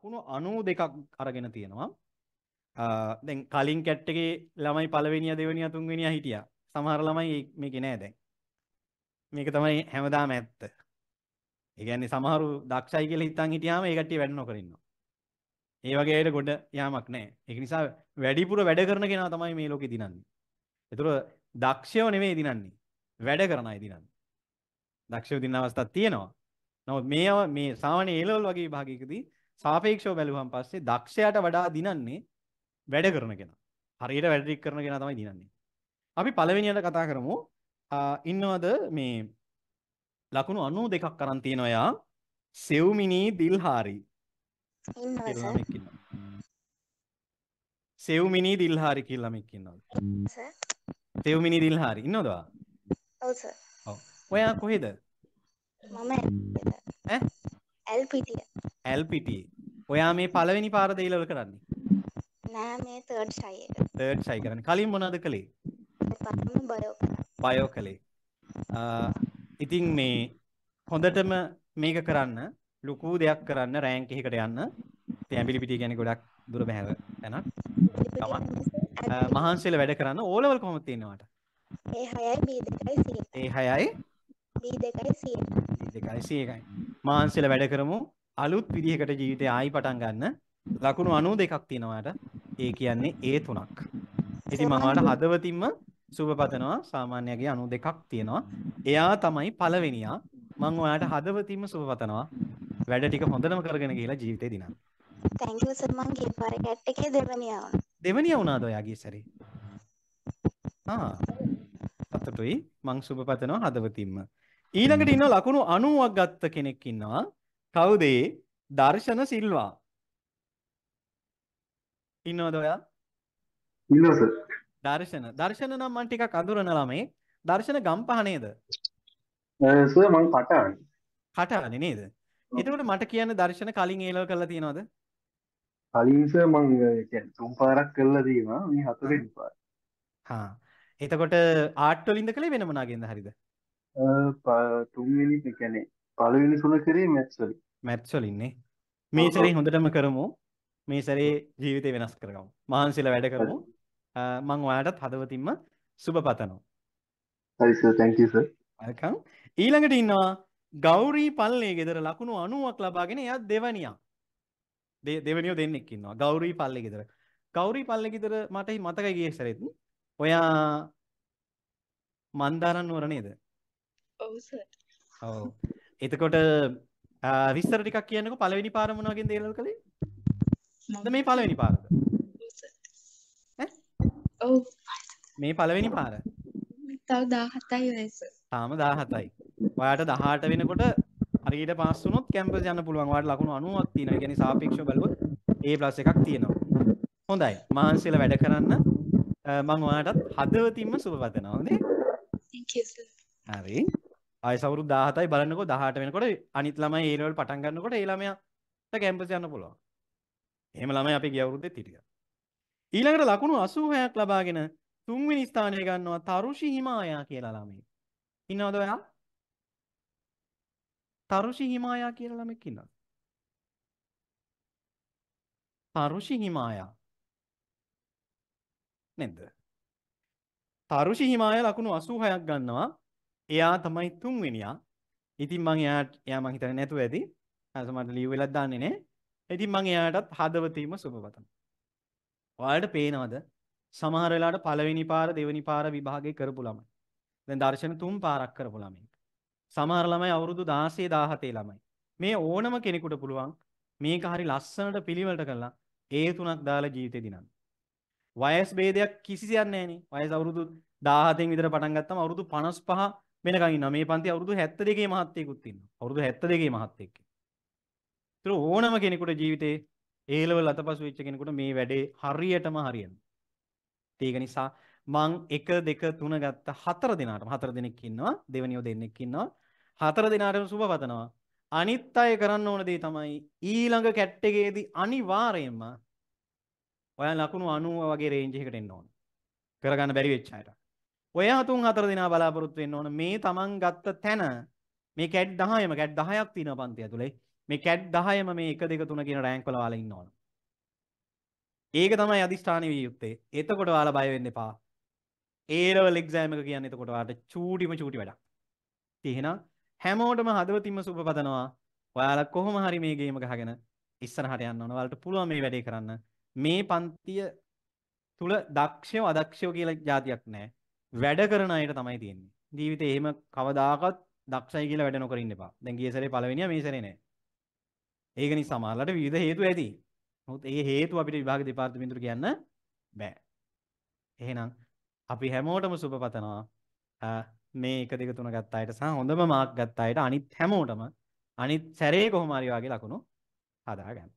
ලකුණු අනූ දෙකක් අරගෙන තියෙනවා දැන් කලින් කැට්ටගේ ළමයි පලවෙනිිය දෙවනිිය තුන්වෙනිිය හිටිය සමහර ළමයි මේක නෑ දැන් මේක තමයි හැමදාම ඇත්ත ඒගැන්නේ සමහරු දක්ෂයි කියල හිතන් හිටියාම ඒකට වැඩනො කරන්න ඒ වගේයට ගොඩ යාමක් නෑ එක නිසා වැඩිපුර වැඩ කරන කෙන තමයි මේ ලෝක දිනන්නේ එතුර දක්ෂයෝ නෙවේ දිනන්නේ වැඩ කරන දිනන්න දක්ෂය දින්න අවස්ථත් තියෙනවා නොත් මේ මේ සාමාන්‍ය ඒලවල් වගේ භාගකදී සාපේක්ෂව බැලුවහම පස්සේ දක්ෂයාට වඩා දිනන්නේ වැඩ කරන කෙනා. හරියට වැඩ ටික කරන කෙනා තමයි දිනන්නේ. අපි පළවෙනියට කතා කරමු ඉන්නවද මේ ලකුණු 92ක් අරන් තියෙන ඔයා සෙව්මිනී දිල්හාරි. සෙව්මිනී දිල්හාරි කියලා මෙක් ඉන්නවද? සර්. සෙව්මිනී දිල්හාරි ඉන්නවද? ඔව් සර්. ඔව්. ඔයා කොහෙද? මම ඈ? ඇල්පිටිය. ඇල්පිටිය. ඔයා මේ පළවෙනි පාර දෙයිලවල කරන්නේ නෑ මේ තර්ඩ් ට්‍රයි එක තර්ඩ් ට්‍රයි කරන්නේ කලින් මොනවද කළේ පළමුව බයෝ බයෝ කළේ ඉතින් මේ හොඳටම මේක කරන්න ලොකු දෙයක් කරන්න රෑන්ක් එකකට යන්න තැඹිලි පිටිය කියන්නේ ගොඩක් දුර බැහැව තැනක් තමයි මහන්සියල වැඩ කරන්න ඕලෙවල් කොහොමද තියෙනවට ඒ 6යි B2යි 100යි ඒ 6යි B2යි 100යි B2යි 100යි මහන්සියල වැඩ කරමු අලුත් විදිහකට ජීවිතය ආයි පටන් ගන්න ලකුණු අනු දෙකක් තියෙනවාට ඒ කියන්නේ ඒ තුනක් ඉති මවාට හදවතින්ම සුභ පතනවා සාමාන්‍යගේ අනු දෙකක් තියෙනවා එයා තමයි පලවෙනියා මං ඔයාට හදවතින්ම සුභ පතනවා වැඩ ටික හොඳනම කරගෙන කියලා ජීවිතේ දිනන්න තැංකූ සර් මං ගිය පාර කැට් එකේ දෙවනියා වුණා දෙවනියා වුණාද ඔයාගේ සැරේ ආ අතටුයි මං සුභ පතනවා හදවතින්ම ඊළඟට ඉන්න ලකුණු අනුවක් ගත්ත කෙනෙක් ඉන්නවා කවුද දර්ශන සිල්වා. ඉන්නවද ඔයා? ඉන්නවා සර්. දර්ශන. දර්ශන නම් මම ටිකක් අඳුරන ළමේ. දර්ශන ගම්පහ නේද? සර් මම කටානේ. කටානේ නේද? එතකොට මට කියන්න දර්ශන කලින් ඒ ලෙවල් කරලා තියනවද? කලින් සර් මම කියන්නේ තුන් පාරක් කරලා තියෙනවා මේ හතරෙන් පාර. හා. එතකොට ආට් වලින්ද කළේ වෙන මොනාගෙන්ද හරිද? අ තුන්වෙනි කියන්නේ පළවෙනි තුන කරේ මැත්ස් වලින් මැත්ස් වලින්නේ මේ සැරේ හොඳටම කරමු මේ සැරේ ජීවිතේ වෙනස් කරගමු මහන්සිලා වැඩ කරමු මම ඔයාලටත් හදවතින්ම සුබ පතනවා හරි sir thank you sir welcome ඊළඟට ඉන්නවා ගෞරී පල්ලේ ගෙදර ලකුණු 90ක් ලබාගෙන එයා දෙවනියා දෙවනියෝ දෙන්නෙක් ඉන්නවා ගෞරී පල්ලේ ගෙදර ගෞරී පල්ලේ ගෙදර මට මතකයි ගිය සැරෙත් ඔයා මන්දාරන් නුවර නේද ඔව් සර් ඔව් එතකොට විස්තර ටිකක් කියන්නක පලවෙනි පාරමනාගෙන් දේරල් කළේ මොද මේ පලවෙනි පාර මේ පලවෙනි පාර දාහතයි වෙස තාම දාහතයි ඔයාට දහට වෙනකොට හරිට පස්සුනොත් කැම්ප යන්න පුළුවන්වාට ලකුණු අනුවත් තින ගැන සාපික්ෂ බලුත් ඒ ප්ලස් එකක් තියෙනවා හොඳයි මහන්සේල වැඩ කරන්න මංවාටත් හදවතින්ම සුපතනවදේ හරි අයසවරු දාහතයි බලන්නකො දහට වෙනකොට අනිත් ළමයි ඒනවල් පටන් ගන්නකොට ඒ ළමයාට කැම්පස් යන්න පුළුවන්. එහෙම ළමයි අපි ගිය අවුරුද්දේ හිටියා. ඊළඟට ලකුණු 86ක් ලබාගෙන තුන්වෙනි ස්ථානය ගන්නවා තරුෂි හිමායා කියලා ළමයි. ඉන්නවද ඔයා? තරුෂි හිමායා කියලා ළමෙක් ඉන්නවා. තරුෂි හිමායා නැද්ද? තරුෂි හිමායා ලකුණු 86ක් ගන්නවා එයා තමයි තුන්වෙනියා. ඉතින් මං එයාට එයා මං හිතන්නේ නැතුව ඇති. අස මට ලීව් වෙලක් දාන්නේ නැහැ. ඉතින් මං එයාටත් හදවතීම සුබපතනවා. ඔයාලට පේනවද? සමහර වෙලාවට පළවෙනි පාර දෙවෙනි පාර විභාගේ කරපු ළමයි. දැන් දර්ශන තුන් පාරක් කරපු ළමයි. සමහර ළමයි අවුරුදු 16 17 ළමයි. මේ ඕනම කෙනෙකුට පුළුවන් මේක හරි ලස්සනට පිළිවෙලට කරලා ඒ තුනක් දාලා ජීවිතේ දිනන්න. වයස් ભેදයක් කිසිසේයක් නැහැ නේ. වයස අවුරුදු 17න් විතර පටන් ගත්තම අවුරුදු 55 වෙනකන් ඉන්නවා. මේ පන්ති අවුරුදු 72 මහත්තයෙකුත් ඉන්නවා. අවුරුදු 72 මහත්තයෙක්. ඒතර ඕනම කෙනෙකුට ජීවිතේ ඒ ලෙවල් අතපසු වෙච්ච කෙනෙකුට මේ වැඩේ හරියටම හරියනවා. ඒක නිසා මං 1 2 3 ගත්ත හතර දිනාටම හතර දිනෙක් ඉන්නවා. දෙවනියෝ දෙන්නෙක් ඉන්නවා. හතර දිනාටම සුබ පතනවා. අනිත් අය කරන්න ඕන දේ තමයි ඊළඟ කැට්ටකේදී අනිවාර්යයෙන්ම ඔයා ලකුණු 90 වගේ රේන්ජ් එකකට එන්න ඕන. කරගන්න බැරි වෙච්ච අයට. ඔය හතුන් හතර දෙනා බලාපොරොත්තු වෙන්න ඕන මේ තමන් ගත්ත තැන මේ කැඩ් 10ම කැඩ් 10ක් තියෙනවා පන්ති ඇතුලේ මේ කැඩ් 10ම මේ 1 2 3 කියන රෑන්ක් වල ඔයාලා ඉන්න ඕන ඒක තමයි අදිෂ්ඨාන විය යුත්තේ එතකොට ඔයාලා බය වෙන්න එපා ඒ ලෙවල් එක්සෑම් එක කියන්නේ එතකොට ඔයාලට චූටිම චූටි වැඩක් එහෙනම් හැමෝටම හදවතින්ම සුබ පතනවා ඔයාලා කොහොම හරි මේ ගේම ගහගෙන ඉස්සරහට යන්න ඕන ඔයාලට පුළුවන් මේ වැඩේ කරන්න මේ පන්තිය තුල දක්ෂයෝ අදක්ෂයෝ කියලා જાතියක් නැහැ වැඩ කරන අයට තමයි තියෙන්නේ. ජීවිතේ එහෙම කවදාකවත් දක්ෂයි කියලා වැඩ නොකර ඉන්න එපා. දැන් ගිය සැරේ පළවෙනියා මේ සැරේ නෑ. ඒක නිසා සමහරලාට විවිධ හේතු ඇති. නමුත් ඒ හේතු අපිට විභාග දෙපාර්තමේන්තුවට කියන්න බෑ. එහෙනම් අපි හැමෝටම සුබපතනවා. මේ 1 2 3 ගත්ත අයට සහ හොඳම මාක් ගත්ත අයට අනිත් හැමෝටම අනිත් සැරේ කොහොම හරි වගේ ලකුණු හදාගන්න.